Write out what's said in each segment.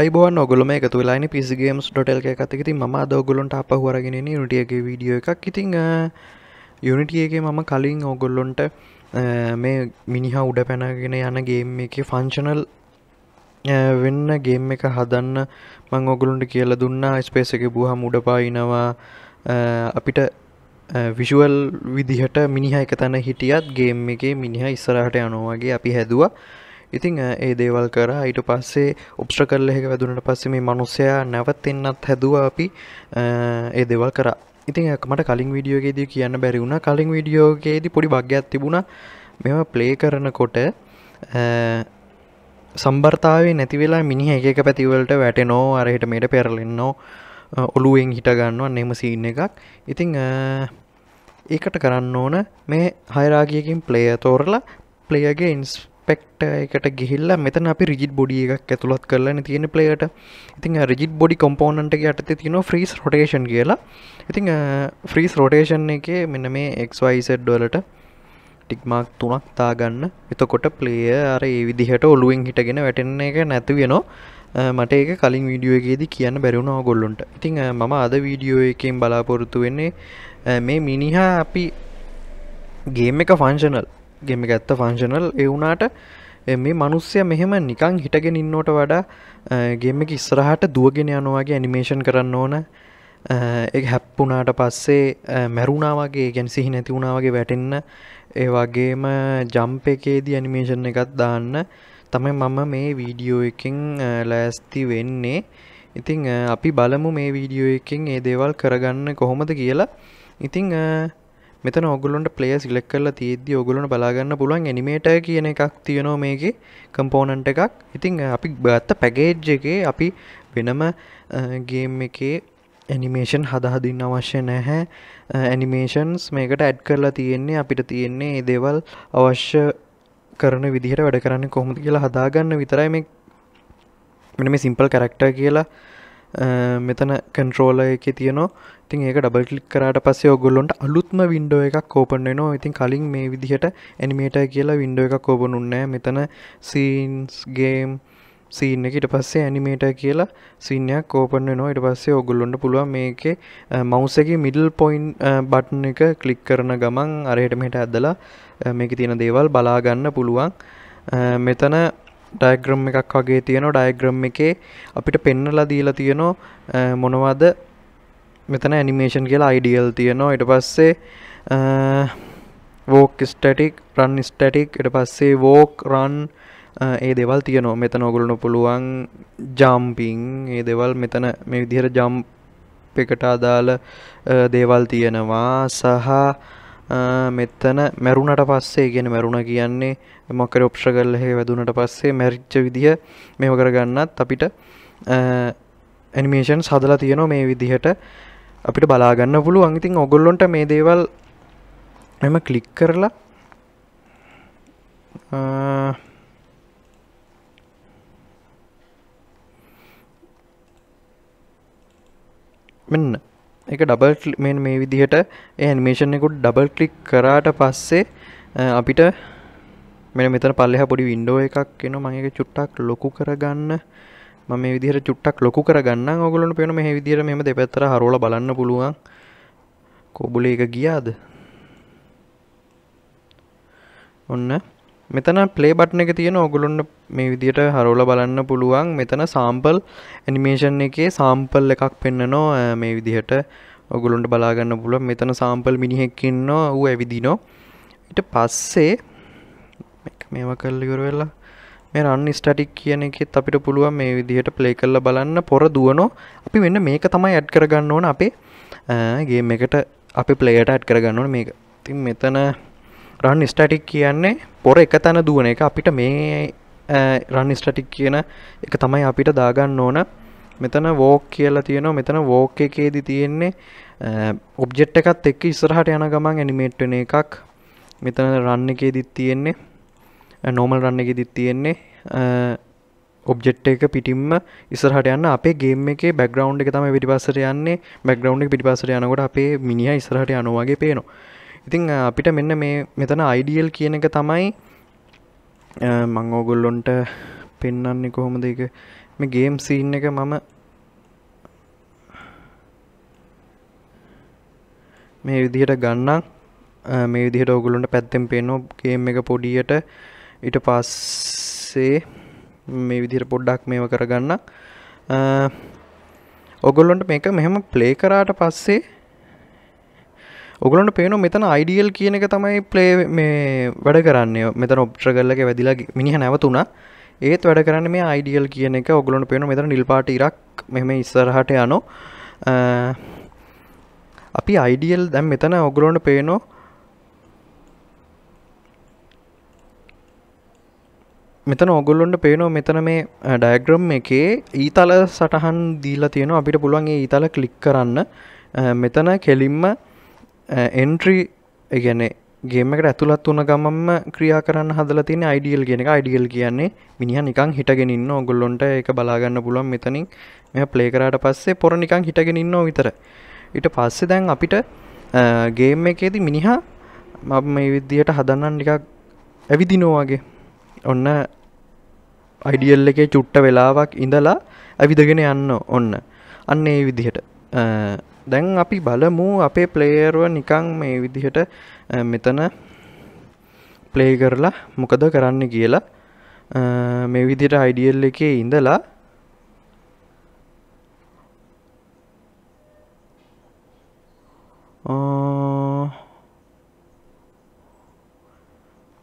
අයිබෝන් ඔගොලම එකතු වෙලානි පිසිගේම්ස් ඩොටල්ක එකතක ති ම දෝගොලොන්ට අපහුවරගෙන නිටියගේ වීඩියෝ එකක් ඉතිං යුනිටියගේ මම කලින් ඕගොල්ලොන්ට මේ මිනිහා උඩ පැනගෙන යන ගේම් එක ෆංචනල් වෙන්න ගේම් එක හදන්න මං ඔගුලුන්ට කියලා දුන්නා ස්පේස එක බූහ මුඩ පායිනවා අපිට විශුවල් විදිහට මිනිහ එක තැන හිටියත් ගේම් එකේ මිනිහ ඉස්සරහට යනවාගේ අපි හැදවා ඉතිං ඒ දේවල් කර ඊට පස්සේ උප්්‍ර කරල එක වැදුනට පස්සේ මේ මනුස්සයා නැවත් එන්නත් හැදුව අපි ඒ දෙවල් කර ඉතින් මට කලින් විඩියෝගේදී කියන්න බැරි වුණ කලින් විඩියෝගේදී පොඩි භග්‍යයක් තිබුණ මෙම ප්ලේ කරනකොට සම්බර්තාව නැතිවෙලා මිනිහ එක පැතිවලට වැටනෝ අරහිට මේට පෙරලෙන්නෝ ඔලුවෙන් හිටගන්නවා නෙම සීන්න එකක් ඉතිං ඒකට කරන්න ඕන මේ හයරාගියකින් ප්ලේය තෝරලා ප්ලේයගේ ඉන්ස් පෙක්ට එකට ගිහිල්ලා මෙතන අපි රිජිට් බොඩි එකක් ඇතුළත් කරලා තියෙන ප්ලේයට ඉතින් රිජිට් බොඩි කොම්පෝනන්ට යටත තියෙන ෆ්‍රීස් රොටේෂන් කියලා ඉතිං ෆ්‍රීස් රොටේෂන් එක මෙන්න මේ එක්වයිසෙඩ් වලට ටික්මාක් තුනක් තාගන්න එතකොට පලේය අර ඒ විදිහට ඔලුවෙන් හිටගෙන වැටෙන එක නැති වෙනවා මට ඒක කලින් වීඩියෝගේදී කියන්න බැරිුණ ඔගොල්ලොන්ට ඉතිං මම අද වීඩියෝ එකෙන් බලාපොරොතු වෙන්නේ මේ මිනිහා අපි ගේම එක ෆංශනල් ගෙම ඇත්ත ෆංශනල් එවුනාට මේ මනුස්සය මෙහෙම නිකං හිටගෙන ඉන්නෝට වඩා ගෙම එක ඉස්සරහට දුවගෙන යනවාගේ ඇනිමේෂන් කරන්න ඕන එක හැප්පුනාට පස්සේ මැරුණාවගේ ගැන් සිහි නැතිවුණාවගේ වැටෙන්න ඒවාගේම ජම්ප එකේදි ඇනිමේෂන් එකත් දාන්න තමයි මම මේ වීඩියෝ එකින් ලෑස්ති වෙන්නේ ඉතිං අපි බලමු මේ වීඩියෝ එකින් ඒ දේවල් කරගන්න කොහොමද කියලා ඉතිං මෙතන ඔගුලන්ට පලේ සිලෙක් කරලා තියද්දි ඔගුලන බලාගන්න පුළුවන් එනිමේට කියන එකක් තියෙනවා මේගේ කම්පෝනන්ට එකක් ඉතිං අපි ගත්ත පැගේජ් එක අපි වෙනම ගේම් එකේ ඇනිමේෂන් හදහදින්න අවශ්‍ය නැහැ ඇනිමේෂන්ස් මේකට ඇඩ් කරලා තියෙන්නේ අපිට තියෙන්නේ දේවල් අවශ්‍ය කරන විදිහට වැඩ කරන්න කොහොමද කියලා හදාගන්න විතරයි මේ මෙන මේ සිම්පල් කරක්ටර් කියලා මෙතන කන්ට්‍රෝල එක තියනවා ඉතින් ඒක ඩබල් කලික් කරට පස්සේ ඔගොල්ලොන්ට අලුත්ම වින්ඩෝ එකක් ඕපන් වෙනවා ඉතින් කලින් මේ විදිහට ඇනිමේට කියලා වින්ඩෝ එකක් ඕපනුන්නෑ මෙතන සීන්ස් ගේම් සීන් එකට පස්සේ ඇනිමේට කියලා සිීනයක් කෝපන නෝ ඉට පස්සේ ඔගොල්ලොන්ට පුළුව මේක මවසගේ මිඩල් පොයින් බට් එක කලික් කරන ගමන් අරයට මෙට ඇදලා මේක තියෙන දේවල් බලාගන්න පුළුවන් මෙතන ඩයිග්‍රම් එකක් වගේ තියෙන ඩයිග්‍රම් එකේ අපිට පෙන්නලා දීලා තියනො මොනවද මෙතන ඇනිමේෂන් කියලා අයිඩියල් තියනවා ඉට පස්සේ වෝක් ස්ටටික් රන් ස්ටටික් ඉට පස්සේ වෝක් රන් ඒ දෙවල් තියනෝ මෙතන ඔගුලන පුළුවන් ජම්පිං ඒ දෙවල් මෙතන මේ විදිහර ජම් එකට අදාළ දේවල් තියෙනවා සහ මෙත්තන මැරුණට පස්සේ ගෙන මැරුණ කියන්නේ මොකර ඔප්ෂ කල්ලහ වැදුනට පස්සේ මැරිච්ච විදිහ මෙම කරගන්නත් අපිට ඇනිමේෂන් සදලා තියෙන මේ විදිහට අපිට බලාගන්න පුළු අංඉතින් ඔගොල්ලොන්ට මේ දේවල් මෙම කලික් කරලා මෙන්න එක ඩබල් මෙන් මේ විදිහට ඇනිමේෂන් එකකුත් ඩබල් කලික් කරාට පස්සේ අපිට මෙ මෙතර පල්ලෙහ පොඩි වින්ඩෝ එකක් එන මගේ චුට්ටක් ලොකු කරගන්න ම මේ විදිර චුට්ටක් ලොකු කරගන්න ඔගලන් පෙන මේ විදිර මෙම දෙපැත්තර හරෝල බලන්න පුළුවන් කොබුල එක ගියාද ඔන්න මෙතන ප්ලේ බට්න එක තියෙන ඔගුලොන්න මේ විදියට හරෝල බලන්න පුළුවන් මෙතන සාම්පල් ඇනිමේෂන් එකේ සාම්පල් එකක් පෙන්න්නනෝ මේ විදිහට ඔගුලොන්ට බලාගන්න පුළුව මෙතන සාම්පල් මිනිහෙක්කින්න ඌ ඇවිදිනෝ ඉට පස්සේ මේව කල්ලිගුර වෙලා මේ රන්න ස්ටටික් කියන එකෙත් අපිට පුළුවන් මේ විදිහට ප්ලේ කල්ල බලන්න පොර දුවනෝ අපි වෙන්න මේක තමයි ඇඩ් කරගන්න ඕන අපේ ගේ එකට අපි ප්ලේට ඇඩ් කරගන්න ඕන මේක තින් මෙතන රන් ස්ටටික් කියන්නේ පොර එක තැන දුවන එක අපිට මේ රන් ස්ටටික් කියන එක තමයි අපිට දාගන්න ඕන මෙතන වෝක් කියලා තියෙනවා මෙතන වෝක් එකේදි තියෙන්නේ ඔබ්ජෙට් එකත් එක්ක ඉස්සරහට යන ගමන් ඇනිමේට් වෙන එකක් මෙතන රන් එකේදිත් තියෙන්නේ නෝමල් රන් එකේදිත් තියෙන්නේ ඔබ්ජෙට් එක පිටිම්ම ඉස්සරහට යන්න අපේ ගේම් එකේ බැග්‍රවන්් එක තම පිටිපස්සට යන්නේ බැග්‍රවන්් එක පිටිපස්සට යනකොට අපේ මිනිිය ඉස්සරහට යනවාගේ පේනවා ඉතිං අපිට මෙන්න මේ මෙතන අයිඩියල් කියන එක තමයි මංගෝගොල්ලොන්ට පෙන්නන්නේ කොහොමද එක මේ ගේම් සීන් එක මම මේ විදිහට ගන්නම් මේ විදිහට ඔගුලන්ට පැත්තෙන් පේනෝ ගේම් එක පොඩියට ඊට පස්සේ මේ විදිහට පොඩ්ඩක් මේව කරගන්න ඔගොල්ලොන්ට මේක මෙහෙම ප්ලේ කරාට පස්සේ ඔගලන්ට පේනො මෙතන අයිඩියල් කියන එක තමයි ප්ලේ මේ වැඩ කරන්නේ මෙතන ඔප්්‍ර කරලක වැදිලා මිනිහ නැවතුුණ ඒත් වැඩ කරන්න මේ අයිඩියල් කියන එක ඔගලොන්ට පේනු මෙතන නිල්පාට ඉරක් මෙම ඉස්සරහට යනෝ අපි අයිඩියල් දැම් මෙතන ඔගලොන්ට පේනෝ මෙතන ඔගොල්ලොන්ට පේනෝ මෙතන මේ ඩයග්‍රම් එකේ ඊතල සටහන් දීලා තියෙන අපිට පුළුවන් ඒ ඊතල කලික් කරන්න මෙතන කෙලින්ම එන්ට්‍රී ගැනේ ගේමකට ඇතුළත් වන ගමම ක්‍රියා කරන්න හදල තින අයිඩියල් කියෙන අයිඩියල් කියන්නේ මිනිහ නිකං හිටගෙනන්න ඔගොල්ලොන්ට එක බලාගන්න පුළුවන් මෙතනින් මෙ පලේකරට පස්සේ පොර නිකං හිටගෙනන්න විතර ඉට පස්සේ දැන් අපිට ගේම එකේති මිනිහා මම මේ විද්දියට හදන්නන් නිකක් ඇවිදිනෝවාගේ ඔන්න අයිඩියල් එකේ චුට්ට වෙලාවක් ඉඳලා ඇවිදගෙන යන්න ඔන්න අන්න ඒ විදිහට දැන් අපි බලමු අපේ ප්ලේයර්ව නිකං මේ විදිහට මෙතන ප්ලේ කරලා මොකද කරන්න කියලා මේ විදිට අයිඩියල් එකේ ඉඳලා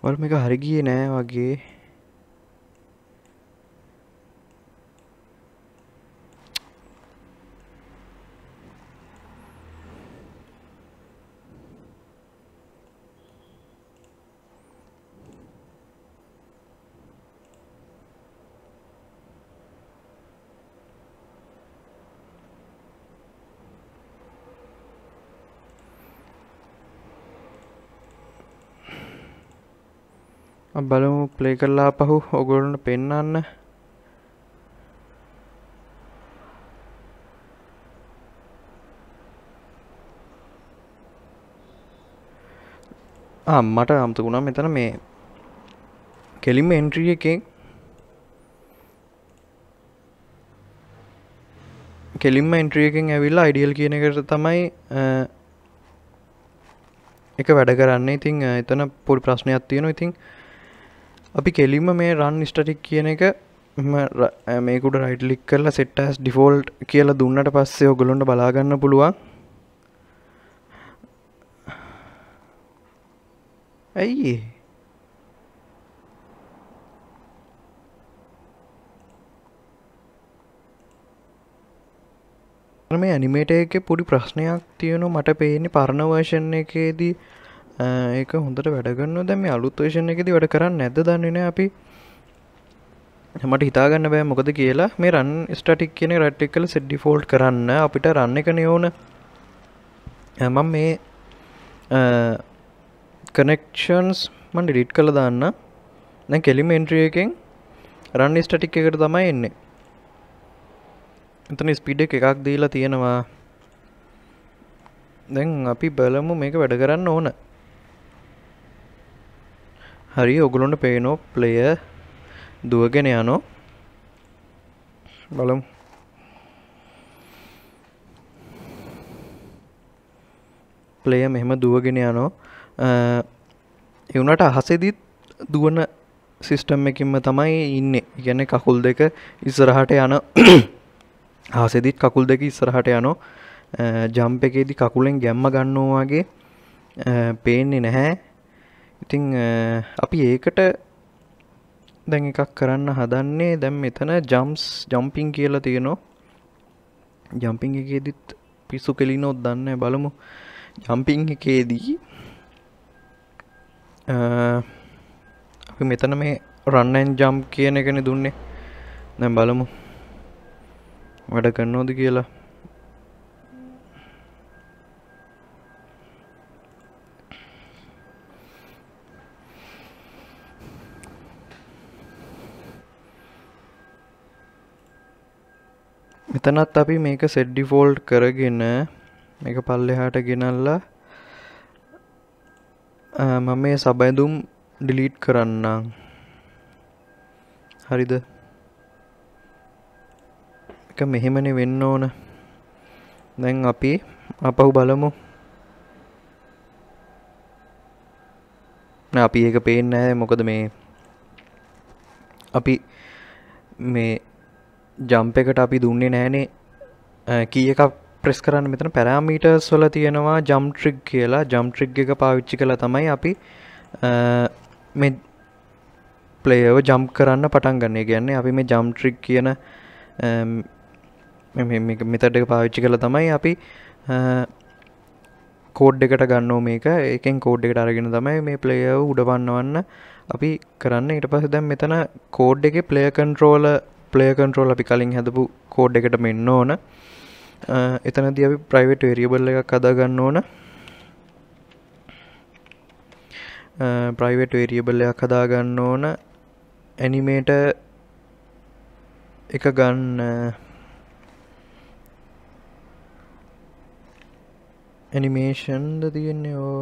වල් මේක හරිගිය නෑ වගේ බලමු ප්ලේ කරලා පහු ඔගොලන්න පෙන්නන්න මට අම්තකුණා මෙතන මේ කෙලිම එන්ට්‍රිය එකෙන් කෙලින්ම එන්ට්‍රියකින් ඇවිල්ලා අයිඩියල් කියන එකට තමයි එක වැඩ කරන්න ඉතිං එතන පොඩි ප්‍රශ්නයක් තියෙනවා ඉතිං අපි කෙලිම මේ රන් ස්ටටික් කියන එක මේකුට රයිට්ලික් කරලා සෙට්ටස් ඩිෆෝල්ට් කියලා දුන්නට පස්සේ ඔගොලොන්ට බලාගන්න පුළුවන් ඇයි මේ ඇනිමේට එක පොඩි ප්‍රශ්නයක් තියෙනු මට පේන්නේ පරණ වර්ෂණ එකේදී ඒක හොඳට වැඩගන්න දැම අලුත් වේෂණ එකති වැඩ කරන්න නැද දන්නන අපි හමට හිතාගන්න බෑ මොකද කියලා මේ රන් ස්ටටික් කියන රට්ටික් කල සෙඩ්ඩි ෆෝල්් කරන්න අපිට රන්න එක නියෝන හැමම් මේ කනෙක්ෂන්ස් මන් ඩිඩිට් කළ දාන්න නැ කෙලිම එන්ට්‍රියකෙන් රන් ස්ටටික් එකට තමයි එන්නේ එතන ස්පිඩ එකක් දීලා තියෙනවා දැන් අපි බලමු මේක වැඩ කරන්න ඕන හරි ඔගුලොන්ට පේනෝ ප්ලය දුවගෙන යනෝ බලමු ප්ලය මෙහෙම දුවගෙන යනෝ එවුනට අහසෙදිත් දුවන සිිස්ටම් එකින්ම තමයි ඉන්න ඉගැන කකුල් දෙක ඉස්සරහට යන හසෙදිත් කකුල් දෙක ඉස්සරහට යනෝ ජම්ප එකේදි කකුලෙන් ගැම්ම ගන්නවාගේ පේන්නේ නැහැ ඉතිං අපි ඒකට දැන් එකක් කරන්න හදන්නේ දැම් මෙතන ජම්ස් ජම්පිං කියලා තියෙනවා ජම්පිං එකේදිත් පිස්සු කෙලිනොත් දන්න බලමු ජම්පිං එකේදී අපි මෙතන මේ රන්නන් ජම් කියන එකන දුන්නේ දැම් බලමු වැඩ කරනෝද කියලා මෙතනත් අපි මේක සෙඩ්ඩිෆෝල්ඩ් කරගෙන මේක පල්ලෙහාට ගෙනල්ලා මම මේ සබැඳුම් ඩිලීට් කරන්නම් හරිද එක මෙහෙමන වෙන්න ඕන දැන් අපි අපහු බලමු අපි ඒක පේන්න මොකද මේ අපි මේ ජම්ප එකට අපි දුන්නේ නෑනේ කිය එකක් ප්‍රෙස් කරන්න මෙතන පැරාමීටර්ස් වල තියෙනවා ජම්ට්‍රික් කියලා ජම්ට්‍රික් එක පාවිච්චි කළ තමයි අපි මේ පලේව ජම් කරන්න පටන් ගන්නේ ගැන්නේ අපි මේ ජම්ට්‍රික් කියන මෙතට එක පාවිච්චි කළ තමයි අපි කෝඩ් එකට ගන්නෝ මේක එකෙන් කෝඩ් එකට අරගෙන තමයි මේ පලේව උඩවන්නවන්න අපි කරන්න ඉට පස දැම් මෙතන කෝඩ් එක පලේ කන්ට්‍රෝල ප්ලය කන්ට්‍රෝල් අපි කලින් හැදපු කෝඩ් එකට මෙන්න ඕන එතනද අපි ප්‍රයිවට් වේරියබල් එකක් අදාගන්න ඕන ප්‍රයිවට් වේරියබල් එකක් හදාගන්න ඕන ඇනිමේට එක ගන්න ඇනිමේෂන්ද තියෙන්නේ ඕ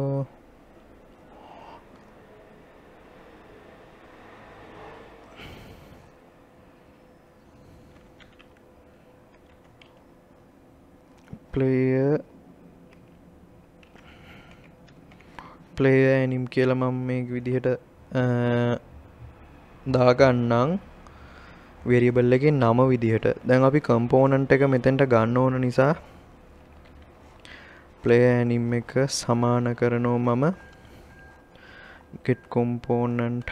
player player ඇනම් කියල මම මේ විදිහට දාගන්නම් වෙරිබල් එක නම විදිහට දැන් අපි කම්පෝනන්ට එක මෙතෙන්ට ගන්න ඕන නිසා ප්ලේ ඇනම් එක සමාන කරනෝ මම ගෙට් කොම්පෝනන්ට්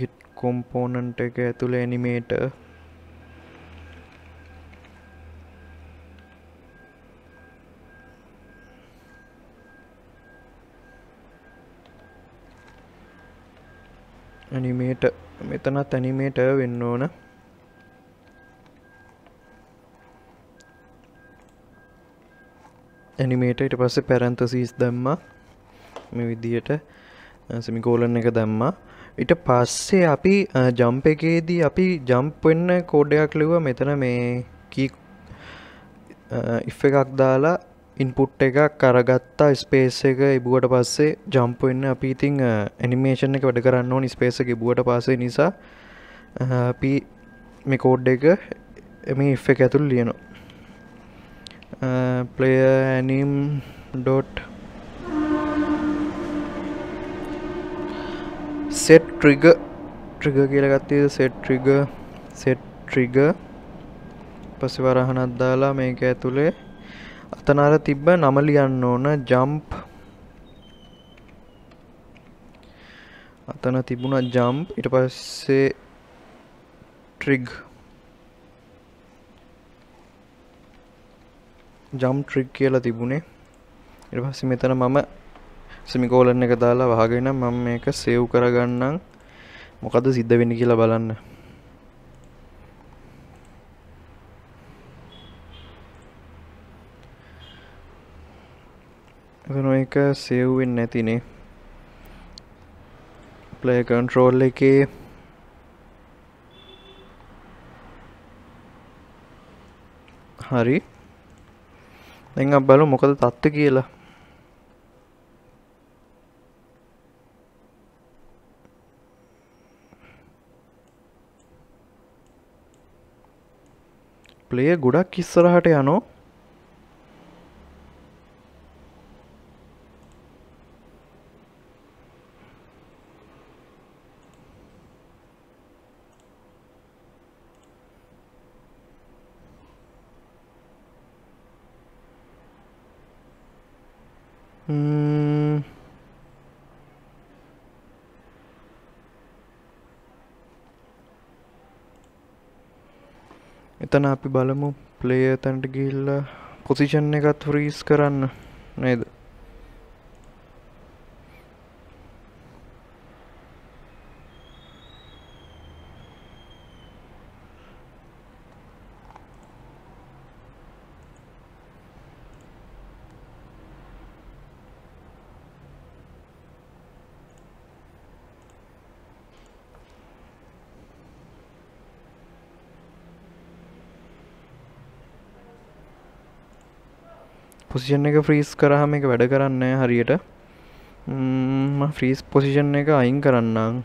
ගෙට් කොම්පෝනන්ට එක ඇතුළ ඇනිමේටර් ඇනිමේට මෙතනත් ඇනිමේට වෙන්න ඕන ඇනිමේට ඉට පස්සේ පැරන්තසීස් දැම්ම මේ විදියට සිමිකෝලන් එක දැම්මා ඉට පස්සේ අපි ජම්ප එකේදී අපි ජම්පවෙන්න කෝඩයක් ලිව මෙතන මේ කී ඉෆ් එකක් දාලා ඉන්පුට් එකක් අරගත්තා ස්පේස් එක ඉබුවට පස්සේ ජම්පවෙන්න අපි ඉතිං ඇනිමේෂන් එක වැඩ කරන්න ඕනි ස්පේස ඉබුවට පස්සේ නිසා අපි මේ කෝඩ් එක එම ඉ් එක ඇතුළ ලියනවා පලය ඇනම් ඩොට් සෙට් ට්‍රිග ට්‍රිග කියලගත්තේ සෙට් ට්‍රිග සෙට් ට්‍රිග පසි වරහනත් දාලා මේක ඇතුළේ අතනර තිබ්බ නම ලියන්න ඕන ජම්ප් අතන තිබුණ ජම්ප් ඉට පස්සේ ට්‍රිග් ජම් ට්‍රික් කියලා තිබුණේ ඉට පස්ස මෙතන මම සිමිකෝලන්න එක දාලා වහගෙන මම මේක සෙව් කරගන්නම් මොකද සිද්ධ වෙන කියලා බලන්න එතන එක සේව් වෙන්නේ නැතිනේ ප්ලේ කන්ට්‍රෝල් එකේ හරි දැන් අපි බලමු මොකද තත්ත්ව කියලා ප්ලේ ගොඩක් ඉස්සරහට යනවා එතන අපි බලමු ප්ලේය තැන්ට ගිල්ලා පොසිෂන් එකත් ෆ්‍රීස් කරන්න නේද පොසිෂන් එක ෆ්‍රීස් කරහම එක වැඩ කරන්න හරියට ෆ්‍රීස් පොසිෂන් එක අයින් කරන්නම්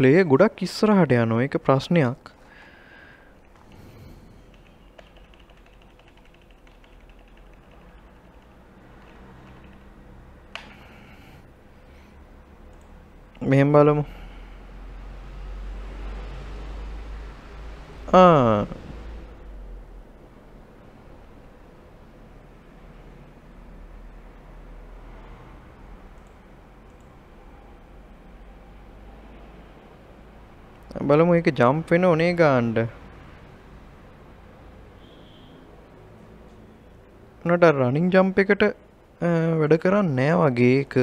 ප්ලේ ගොඩක් ඉස්සරහට යනෝ එක ප්‍රශ්නයක් මෙහෙම බලමු බලමු එක ජම්ප් වෙන ඕනේ ගාන්ඩ නට රනිින් ජම්ප එකට වැඩ කරන්න නෑ වගේක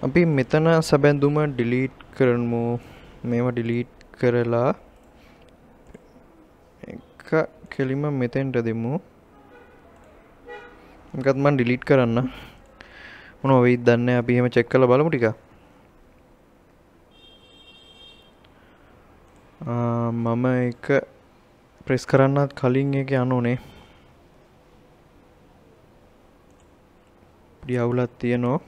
අපි මෙතන සැබැඳුම ඩිලීට් කරනමු මේම ඩිලීට් කරලා එක කෙලිම මෙතෙන්ට දෙමු එකත්මන් ඩිලීට් කරන්න මොන ඔවයි දන්න අපි එහෙම චෙක් කල බලමු ටික මම එක ප්‍රෙස් කරන්නත් කලින් එක යනුනේ ඩියවුලත් තියනවා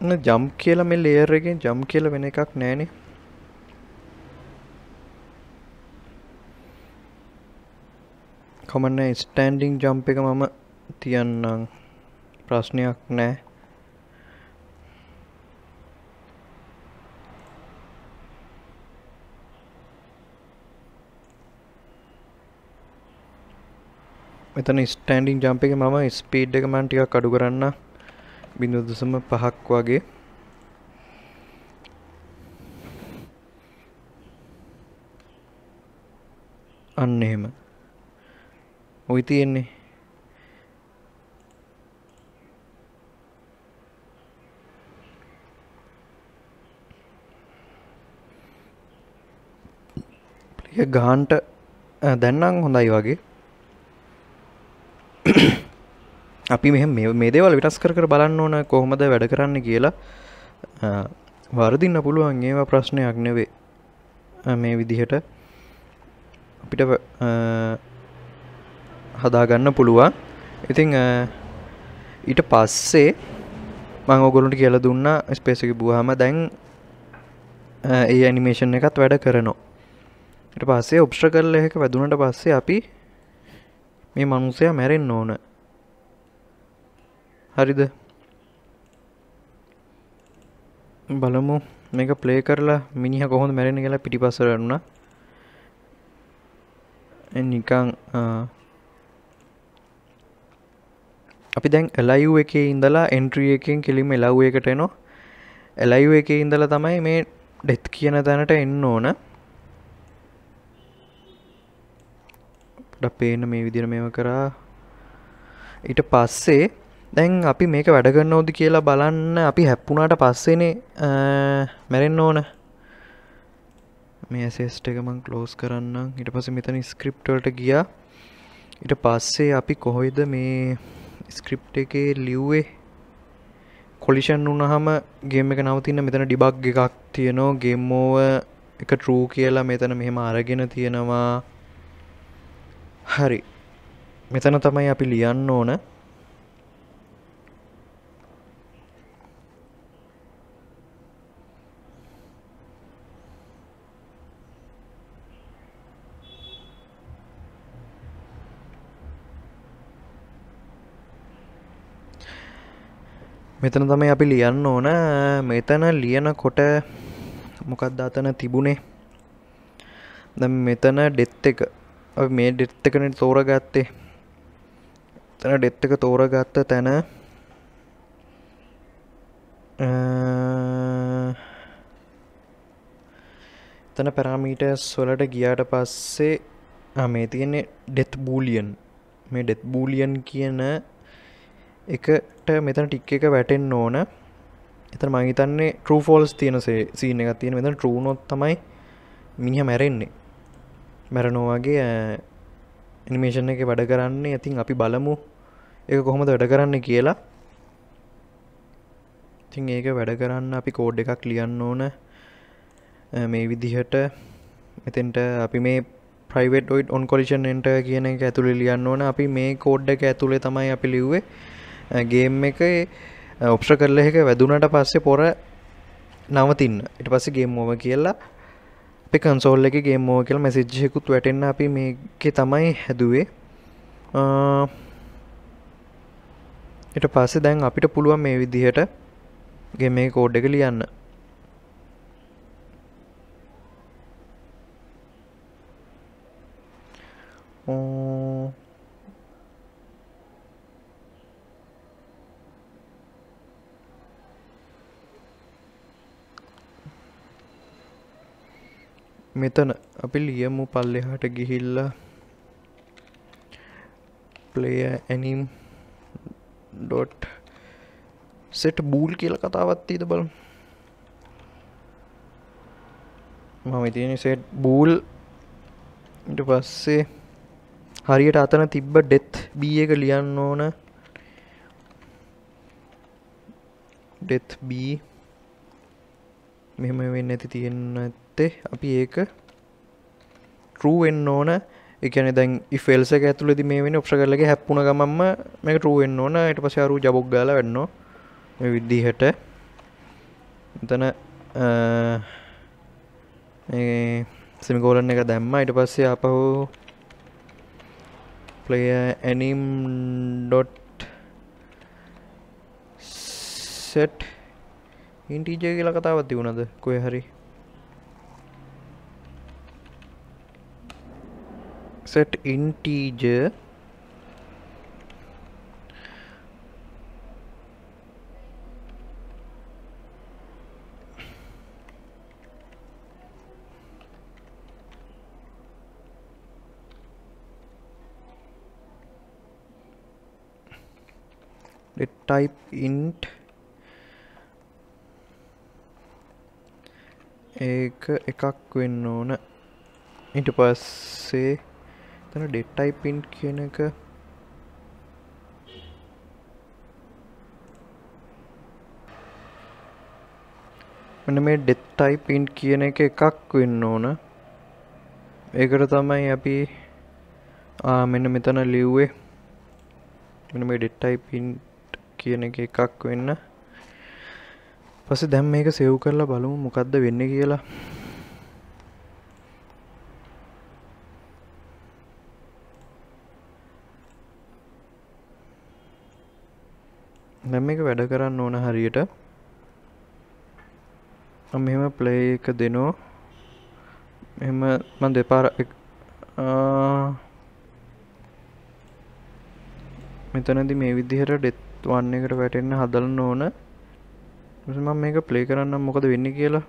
ජම් කියලා මේ ලේර් එකෙන් ජම් කියලා වෙන එකක් නෑනේ කමන්න ස්ටෑන්ඩිං ජම්ප එක මම තියන්නම් ප්‍රශ්නයක් නෑ මෙතන ස්ටෑන්ඩිං ජම්ප එක මම ස්පීඩ් එක මන් ටිකක් අඩු කරන්න බිඳු දුසම පහක් වගේ අන්න එහෙම ඔයි තියෙන්නේ ගාන්ට දැන්නම් හොඳයි වගේ අපි මෙ මේ දේවල් විටස් කර බලන්න ඕන කොහොමද වැඩ කරන්න කියලා වරදින්න පුළුවන් ඒවා ප්‍රශ්නයක් නෙවේ මේ විදිහට අපිට හදාගන්න පුළුවන් ඉතිං ඊට පස්සේ මං ඔගොලුන්ට කියලා දුන්න ස්පේසක බුහම දැන් ඒ ඇනිමේෂන් එකත් වැඩ කරනවා ට පස්සේ ඔප්ෂ්‍ර කරල එක වැදුනට පස්සේ අපි මේ මනුසය මැරෙන් ඕන හරිද බලමු මේක ප්ලේ කරලා මිනිහ කොහොඳ මැරෙන කියලා පිටිපස්සරන්නා නිකං අපි දැන් එලයිව් එක ඉඳලා එන්ට්‍රිය එකෙන් කෙලිම එලව් එකට එනෝ එලයිව් එක ඉඳලා තමයි මේ ඩෙත් කියන තැනට එන්න ඕන පේන මේ විදිර මෙම කරා ඊට පස්සේ දැන් අපි මේක වැඩගන්න ඕද කියලා බලන්න අපි හැප්පුුණට පස්සෙනේ මැරෙන්න්න ඕන මේ ඇසේස්ට එකමං කලෝස් කරන්න ඉට පස මෙතන ස්ක්‍රිප්ටලට ගියා ඉට පස්සේ අපි කොහොයිද මේ ස්ක්‍රිප් එකේ ලිව්වේ කොලිෂන් වුනහම ගේම එක නවතින්න මෙතන ඩිබක් එකක් තියෙනවා ගෙම්මෝව එක ටරූ කියලා මෙතන මෙහෙම අරගෙන තියෙනවා හරි මෙතන තමයි අපි ලියන්න ඕන මෙතන තමයි අපි ලියන්න ඕන මෙතන ලියන කොට මොකක්ද අතන තිබුණේ ද මෙතන ඩෙත් එක මේ ඩෙත් එකන තෝර ගත්තේ තන ඩෙත් එක තෝර ගත්ත තැන එතන පැරාමීටස් වලට ගියාට පස්සේ මේ තියෙන්නේ ඩෙත් බූලියන් මේ ඩෙත් බූලියන් කියන එකට මෙතන ටික් එක වැටෙන් ඕන එතන මහිතන්නේ ට්‍ර ෆෝල්ස් තියනසේ සීන එක තියෙන මෙතන ටරනොත් තමයි මිනිහ මැරෙන්නේ මැරනෝවාගේ නිමේෂණ එක වැඩ කරන්නේ ඇතින් අපි බලමු එක කොහොමද වැඩ කරන්න කියලා ඉතින් ඒක වැඩ කරන්න අපි කෝඩ් එකක් ලියන්න ඕන මේ විදිහට මෙතෙන්ට අපි මේ private void on collision enter කියන එක ඇතුළි ලියන්න ඕන අපි මේ කෝඩ්ඩ එක ඇතුළේ තමයි අපි ලිව්වේ ගේම් එක ඔප්ෂ කරල එක වැදුනට පස්සේ පොර නවතින්න ඉට පස්සේ ගේම්මෝම කියලා අපි කන්සෝල් එක ගේම්මෝ කියල මැසිජ්යකුත් වැටෙන් අපි මේක තමයි හැදුවේ එට පස්සේ දැන් අපිට පුළුවන් මේ විදිහට ගේ මේ කෝඩ්ඩක ලියන්න මෙතන අපි ලියමු පල්ලෙහාට ගිහිල්ල පලය ඇනම් ඩොට් සෙට් බූල් කියල කතාවත්තීද බල මම තියෙන සෙට් බූල් ඉට පස්සේ හරියට අතන තිබ්බ ඩෙත් බිය එක ලියන්න ඕන ඩෙත් බී මෙහෙම වෙන්න ඇති තියෙන්න ඇත්තේ අපි ඒක ටරුවෙන් ඕන එකන දැන් ඉෆෙල්ස ඇතුලද මේ වෙන ඔක්ෂ කරලගේ හැප්පුුණ ගමම මේක ටරුවෙන් ඕන යට පසාරු ජබොක් ගල වෙන්න විද්දිහට එතන සිමිකෝලන් එක දැම්ම ඉට පස්සේ අපහෝ play anim dot set integer කියලා කතාවක් තිබුණාද කොහේ හරි set integer let type int ඒක එකක් වෙන්න ඕන ඊට පස්සේ මෙතන ඩෙට්ටයි පින්ට් කියන එක මෙන මේ ඩෙත්තයි පින්ට් කියන එක එකක් වෙන්න ඕන ඒකට තමයි අපි මෙන්න මෙතන ලිව්වේ මෙන මේ ඩෙට්ටයි පින්ට් කියන එක එකක් වෙන්න පස්සේ දැම් මේක සෙව් කරලා බලමු මොකක්ද වෙන්න කියලා සිස්ටම් එක වැඩ කරන්න ඕන හරියට මෙම ප්ලේ එක දෙනෝ එම මන් දෙපාර මෙතනදි මේ විදිහට ඩෙත් වන්න එකට වැටෙන්න හදලන්න ඕන මම මේක ප්ලේ කරන්න මොකද වෙන්න කියලා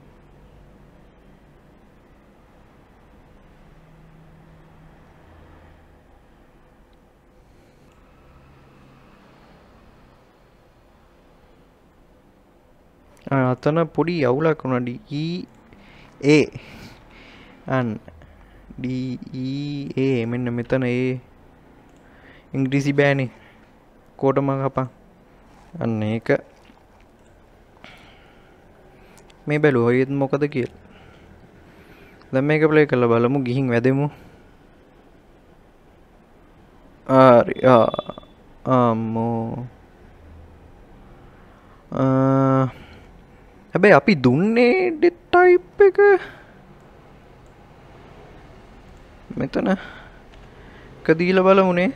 මෙතන පොඩි අවුලක් වුණ ඩඒ අන් ඩඒ මෙන්න මෙතන ඒ ඉංග්‍රීසි බෑනේ කෝටම කපා අන්න ඒක මේ බැලු හොයත් මොකද කියල් දැ මේක පලේ කළ බලමු ගිහින් වැදමු ආමෝ ආ හැබැයි අපි දුන්නේ ඩෙට්ටයිප් එක මෙතන එක දීල බලමුනේ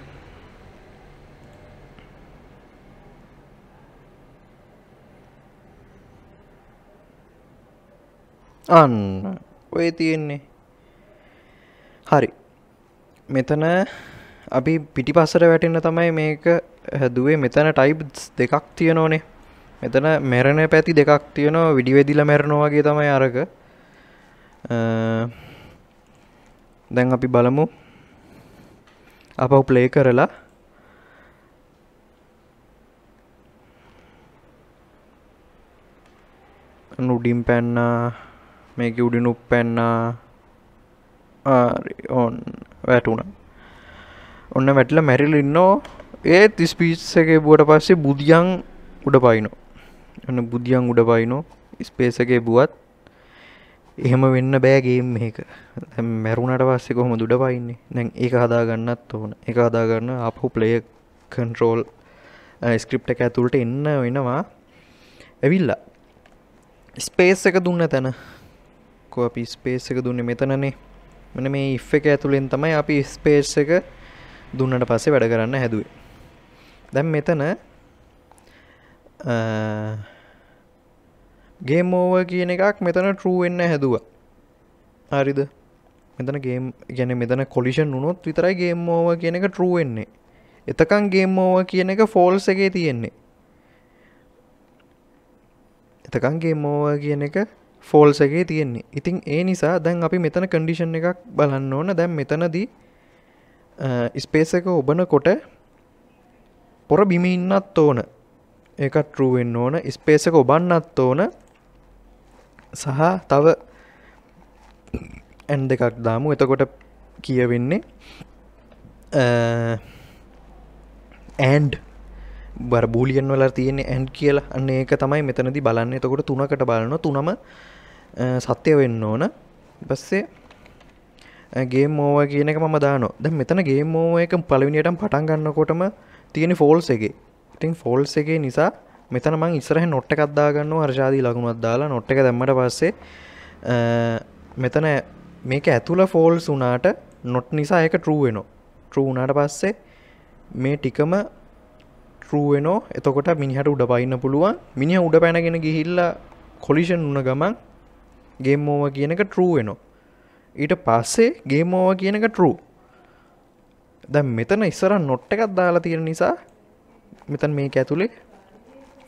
අන්න ඔය තියෙන්නේ හරි මෙතන අපි පිටිපස්සට වැටෙන්න තමයි මේක හැදුවේ මෙතන ටයිබ් දෙකක් තියෙනෝනේ මෙතන මැරණ පැති දෙකක් තියෙනවා විඩිවෙදිල මැරණවාගේ තමයි අරක දැන් අපි බලමු අප ප්ලේ කරලා උඩින් පැන්නා මේක උඩිනුප් පැන්නා ඕන් වැටුණ ඔන්න වැටල මැරිලින්නෝ ඒත් ස්පීස් එක බුවට පස්සේ බුදියන් උඩ පයිනෝ න්න බුද්ධියන් උඩ පයිනෝ ස්පේසගේ බුවත් එහෙම වෙන්න බෑගේම් මේක මැරුණට පස්සෙ කොහොම දුඩ පයින්නේ නැන් ඒ හදාගන්නත් ඕන එක හදාගන්න අපහු ප්ලය කන්ට්‍රෝල් ස්ක්‍රිප්ට එක ඇතුළට එන්න වෙනවා ඇවිල්ලා ස්පේස් එක දුන්න තැන කො අපි ස්පේස් එක දුන්න මෙතනනේ මන මේ ඉ් එක ඇතුළෙන් තමයි අපි ස්පේස් එක දුන්නට පස්සේ වැඩ කරන්න හැදුවේ දැම් මෙතන ගේම් ඕව කියන එකක් මෙතන ටරුවෙන්න හැදුව හරිද මෙතන ගේම් ගැන මෙතන කොලිෂන් වුනොත් විතරයි ගේම් ඕව කියන එක ටරුවෙන්නේ එතකං ගේම් ඕව කියන එක ෆෝල්ස එකේ තියෙන්නේ එතකං ගේම් ඕව කියන එක ෆෝල්ස එකේ තියෙන්නේ ඉතින් ඒ නිසා දැන් අපි මෙතන කඩිෂන් එකක් බලන්න ඕන දැන් මෙතනදී ස්පේස එක ඔබන කොට පොර බිමින්නත් ඕන ඒක true වෙන්න ඕන ස්පේස් එක ඔබන්නත් ඕන සහ තව ඇන් දෙකක් දාමු එතකොට කියවෙන්නේ ඇන්ඩ් බර බූලියන් වල තියෙන්නේ ඇන්් කියලා අන්න ඒක තමයි මෙතනදි බලන්න එතකොට තුනකට බලන තුනම සත්‍යය වෙන්න ඕන බස්සේ ගේ මෝව කියනක මම දානො දැ මෙතන ගේ මෝව එක පලවිනියටම් පටන් ගන්නකොටම තියෙන ෆෝල්ස් එකගේ කනෙක්ටිං ෆෝල්ස් එකේ නිසා මෙතන මං ඉස්සරහ නොට්ට එකක්දාගන්න හර්ෂාදී ලකුණුත් දාලා නොට් එක දැම්මට පස්සේ මෙතන මේක ඇතුළ ෆෝල්ස් වනාට නොට් නිසා එක ටරුවෙනෝ ටරුනාට පස්සේ මේ ටිකම ටරුවෙනෝ එතකොට මිනිහට උඩ පයින්න පුළුවන් මිනිහ උඩ පැනගෙන ගිහිල්ලා කොලිෂන් වුන ගමන් ගේමෝව කියනක ටරුවෙනෝ ඊට පස්සේ ගේමෝව කියනක ටරුව දැ මෙතන ඉස්සර නොට්ට එකක් දාලා තියෙන නිසා මෙතන් මේක ඇතුළේ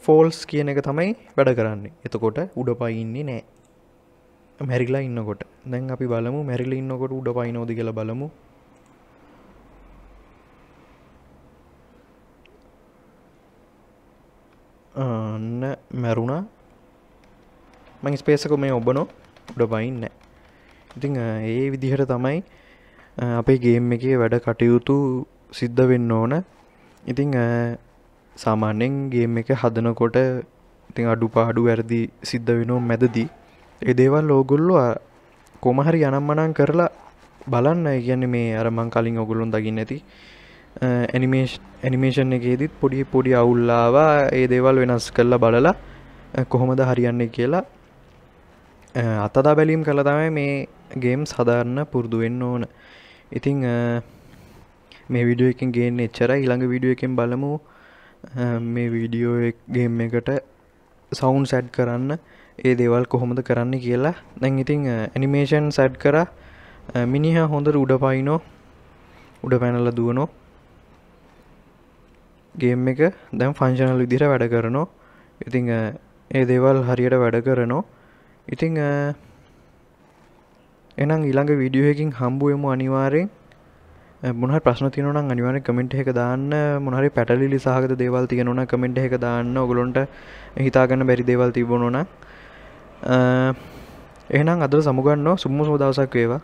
ෆෝල්ස් කියන එක තමයි වැඩ කරන්නේ එතකොට උඩ පයින්නේ නෑ මැරිලා ඉන්නකොට දැන් අපි බලමු මැරිල ඉන්නකොට උඩ පයිනෝද කියල බලමු අන්න මැරුණා මං ස්පේසක මේ ඔබනෝ උඩ පයින්න ඉතිං ඒ විදිහට තමයි අපේ ගේම් එකේ වැඩ කටයුතු සිද්ධ වෙන්න ඕන ඉතිං සාමාන්‍යෙන් ගේම එක හදනකොට ඉතින් අඩු පාඩු වැරදි සිද්ධ වෙනෝ මැදදී ඒ දේවල් ඕගොල්ලවා කොමහරි යනම්මනං කරලා බලන්න කියන්නේ මේ අරමං කලින් ඔගුලොන් දකින්න ඇති ඇනිමේෂන් එකේදීත් පොඩි පොඩි අවුල්ලාවා ඒ දේවල් වෙනස් කරලා බලලා කොහොමද හරියන්නේ කියලා අතදා බැලීම් කළ තමයි මේ ගේම් සධාරන්න පුරුදුවෙන්න ඕන ඉතිං මේ විඩුව එකින් ගේන්න එච්චර ඉළඟ විඩුව එකෙන් බලමු මේ වීඩියෝ ගේම් එකට සවුන් සැඩ් කරන්න ඒ දේවල් කොහොමද කරන්න කියලා දැන් ඉතිං ඇනිමේෂන් සැඩ් කර මිනිහ හොඳට උඩ පයිනෝ උඩ පැනල දුවනෝ ගේම් එක දැම් ෆංශනල් විදිර වැඩ කරනෝ ඉතිං ඒ දේවල් හරියට වැඩ කරනෝ ඉතිං එනම් ඊළඟ විඩියෝ එකින් හම්බුවමු අනිවාරෙන් මොහ ප්‍රශ්න තියනන අනිවන කමෙන්ට් එක දාන්න මොහරි පැටලිලි සහගත දේවල් තියෙනන කමෙන්ට් එක දාන්න ඔගොලොන්ට හිතාගන්න බැරි දේවල් තිබුණන එහෙනම් අද සමුගන්න සුම්ම සෝදවසක් වේවා